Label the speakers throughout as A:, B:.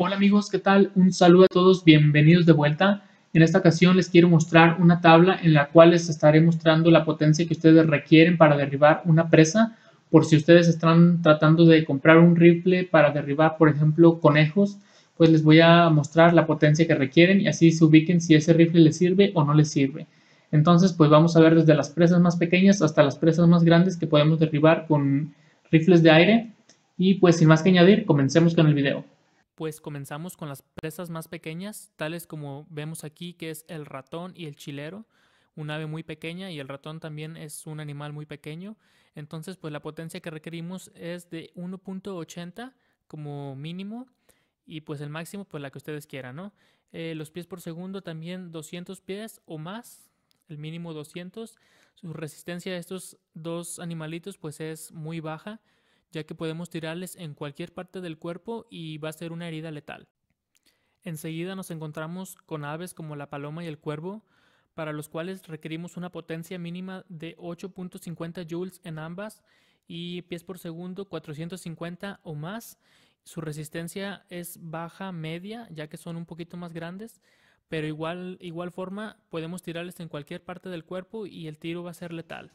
A: Hola amigos, ¿qué tal? Un saludo a todos, bienvenidos de vuelta. En esta ocasión les quiero mostrar una tabla en la cual les estaré mostrando la potencia que ustedes requieren para derribar una presa. Por si ustedes están tratando de comprar un rifle para derribar, por ejemplo, conejos, pues les voy a mostrar la potencia que requieren y así se ubiquen si ese rifle les sirve o no les sirve. Entonces, pues vamos a ver desde las presas más pequeñas hasta las presas más grandes que podemos derribar con rifles de aire. Y pues sin más que añadir, comencemos con el video pues comenzamos con las presas más pequeñas, tales como vemos aquí que es el ratón y el chilero, un ave muy pequeña y el ratón también es un animal muy pequeño, entonces pues la potencia que requerimos es de 1.80 como mínimo y pues el máximo pues la que ustedes quieran, ¿no? Eh, los pies por segundo también 200 pies o más, el mínimo 200. Su resistencia a estos dos animalitos pues es muy baja, ya que podemos tirarles en cualquier parte del cuerpo y va a ser una herida letal. Enseguida nos encontramos con aves como la paloma y el cuervo, para los cuales requerimos una potencia mínima de 8.50 joules en ambas y pies por segundo 450 o más. Su resistencia es baja media, ya que son un poquito más grandes, pero igual, igual forma podemos tirarles en cualquier parte del cuerpo y el tiro va a ser letal.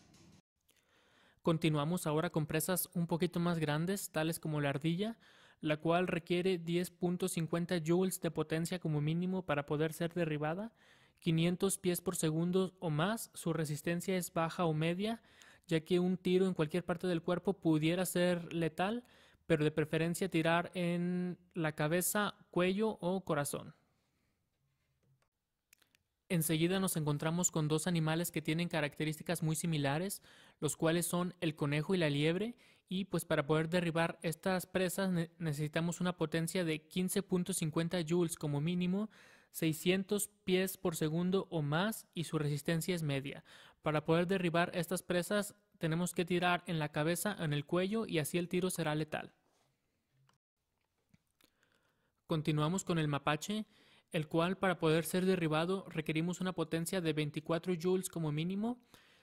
A: Continuamos ahora con presas un poquito más grandes, tales como la ardilla, la cual requiere 10.50 joules de potencia como mínimo para poder ser derribada, 500 pies por segundo o más, su resistencia es baja o media, ya que un tiro en cualquier parte del cuerpo pudiera ser letal, pero de preferencia tirar en la cabeza, cuello o corazón. Enseguida nos encontramos con dos animales que tienen características muy similares, los cuales son el conejo y la liebre, y pues para poder derribar estas presas necesitamos una potencia de 15.50 joules como mínimo, 600 pies por segundo o más y su resistencia es media. Para poder derribar estas presas tenemos que tirar en la cabeza, en el cuello y así el tiro será letal. Continuamos con el mapache el cual para poder ser derribado requerimos una potencia de 24 joules como mínimo,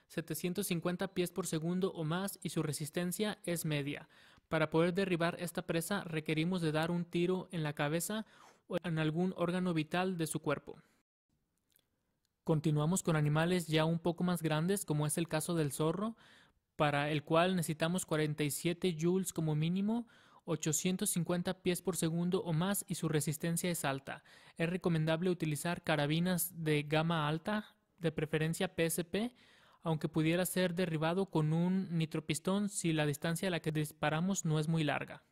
A: 750 pies por segundo o más y su resistencia es media. Para poder derribar esta presa requerimos de dar un tiro en la cabeza o en algún órgano vital de su cuerpo. Continuamos con animales ya un poco más grandes como es el caso del zorro, para el cual necesitamos 47 joules como mínimo, 850 pies por segundo o más y su resistencia es alta. Es recomendable utilizar carabinas de gama alta, de preferencia PSP, aunque pudiera ser derribado con un nitropistón si la distancia a la que disparamos no es muy larga.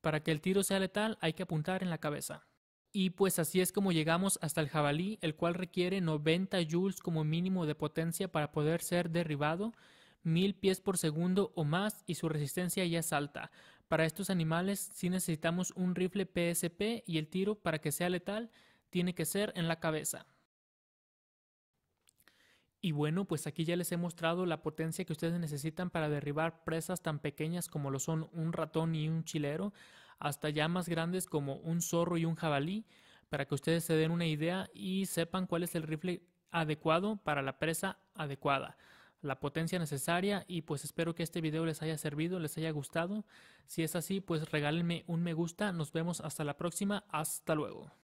A: Para que el tiro sea letal hay que apuntar en la cabeza. Y pues así es como llegamos hasta el jabalí, el cual requiere 90 joules como mínimo de potencia para poder ser derribado 1000 pies por segundo o más y su resistencia ya es alta. Para estos animales si necesitamos un rifle PSP y el tiro para que sea letal tiene que ser en la cabeza. Y bueno, pues aquí ya les he mostrado la potencia que ustedes necesitan para derribar presas tan pequeñas como lo son un ratón y un chilero, hasta ya más grandes como un zorro y un jabalí, para que ustedes se den una idea y sepan cuál es el rifle adecuado para la presa adecuada la potencia necesaria y pues espero que este video les haya servido, les haya gustado. Si es así, pues regálenme un me gusta. Nos vemos hasta la próxima. Hasta luego.